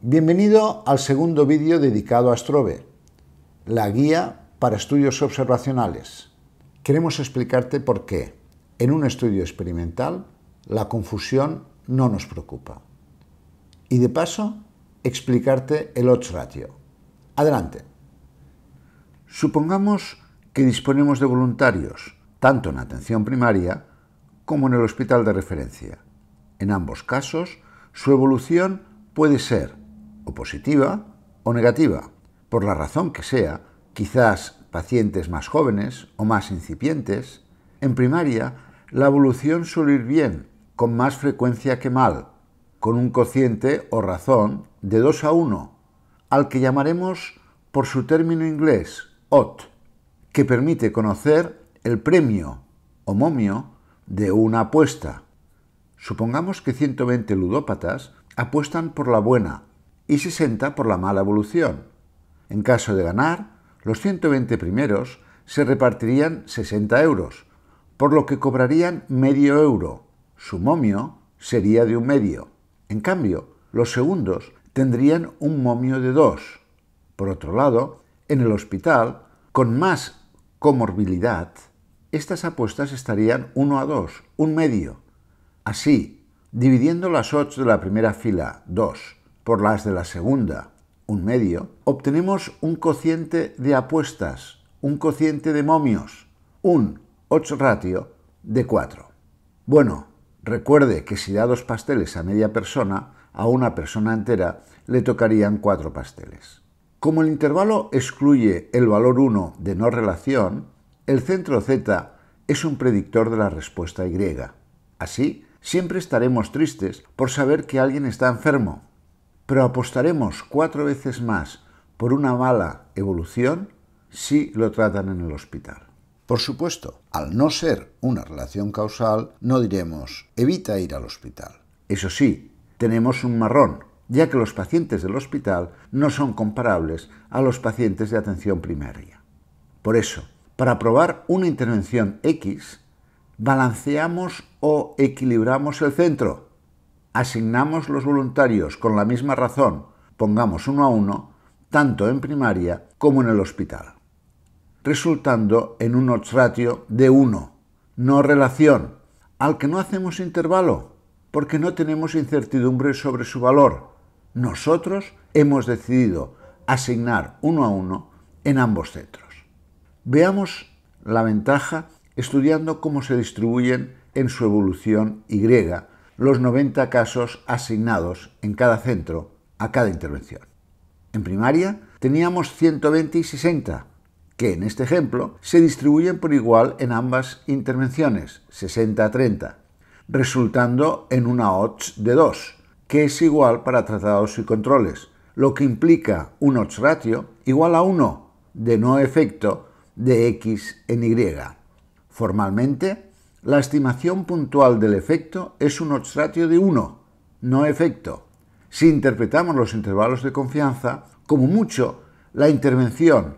Bienvenido al segundo vídeo dedicado a Strobe, la guía para estudios observacionales. Queremos explicarte por qué, en un estudio experimental, la confusión no nos preocupa. Y de paso, explicarte el odds ratio. Adelante. Supongamos que disponemos de voluntarios, tanto en atención primaria como en el hospital de referencia. En ambos casos, su evolución puede ser o positiva o negativa. Por la razón que sea, quizás pacientes más jóvenes o más incipientes, en primaria la evolución suele ir bien, con más frecuencia que mal, con un cociente o razón de 2 a 1, al que llamaremos por su término inglés, OT, que permite conocer el premio o momio de una apuesta. Supongamos que 120 ludópatas apuestan por la buena y 60 por la mala evolución. En caso de ganar, los 120 primeros se repartirían 60 euros, por lo que cobrarían medio euro. Su momio sería de un medio. En cambio, los segundos tendrían un momio de dos. Por otro lado, en el hospital, con más comorbilidad, estas apuestas estarían 1 a 2, un medio. Así, dividiendo las odds de la primera fila, 2, por las de la segunda, un medio, obtenemos un cociente de apuestas, un cociente de momios, un 8 ratio de 4. Bueno, recuerde que si da dos pasteles a media persona, a una persona entera le tocarían cuatro pasteles. Como el intervalo excluye el valor 1 de no relación, el centro z es un predictor de la respuesta y. Así, siempre estaremos tristes por saber que alguien está enfermo, pero apostaremos cuatro veces más por una mala evolución si lo tratan en el hospital. Por supuesto, al no ser una relación causal, no diremos evita ir al hospital. Eso sí, tenemos un marrón, ya que los pacientes del hospital no son comparables a los pacientes de atención primaria. Por eso, para probar una intervención X, balanceamos o equilibramos el centro asignamos los voluntarios con la misma razón, pongamos uno a uno, tanto en primaria como en el hospital, resultando en un odds ratio de 1, no relación, al que no hacemos intervalo, porque no tenemos incertidumbre sobre su valor. Nosotros hemos decidido asignar uno a uno en ambos centros. Veamos la ventaja estudiando cómo se distribuyen en su evolución Y los 90 casos asignados en cada centro a cada intervención. En primaria teníamos 120 y 60, que en este ejemplo se distribuyen por igual en ambas intervenciones, 60-30, a resultando en una odds de 2, que es igual para tratados y controles, lo que implica un odds ratio igual a 1 de no efecto de X en Y. Formalmente, la estimación puntual del efecto es un odds ratio de 1, no efecto. Si interpretamos los intervalos de confianza, como mucho, la intervención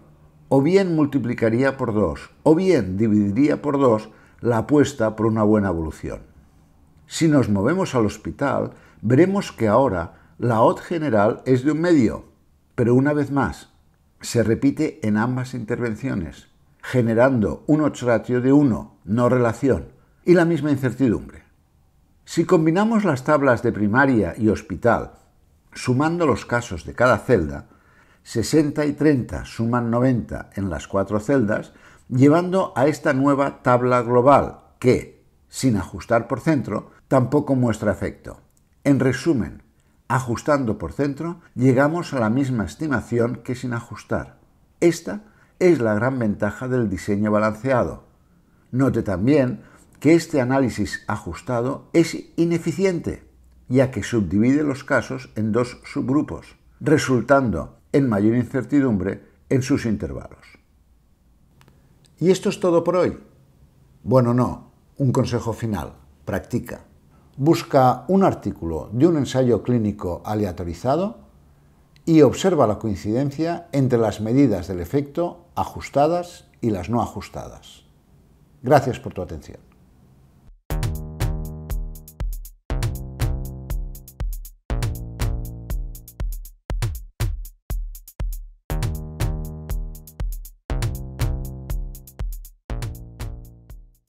o bien multiplicaría por 2 o bien dividiría por 2 la apuesta por una buena evolución. Si nos movemos al hospital, veremos que ahora la odd general es de un medio, pero una vez más, se repite en ambas intervenciones generando un ratio de 1, no relación, y la misma incertidumbre. Si combinamos las tablas de primaria y hospital, sumando los casos de cada celda, 60 y 30 suman 90 en las cuatro celdas, llevando a esta nueva tabla global que, sin ajustar por centro, tampoco muestra efecto. En resumen, ajustando por centro, llegamos a la misma estimación que sin ajustar. Esta es la gran ventaja del diseño balanceado. Note también que este análisis ajustado es ineficiente, ya que subdivide los casos en dos subgrupos, resultando en mayor incertidumbre en sus intervalos. Y esto es todo por hoy. Bueno, no, un consejo final, practica. Busca un artículo de un ensayo clínico aleatorizado y observa la coincidencia entre las medidas del efecto ajustadas y las no ajustadas. Gracias por tu atención.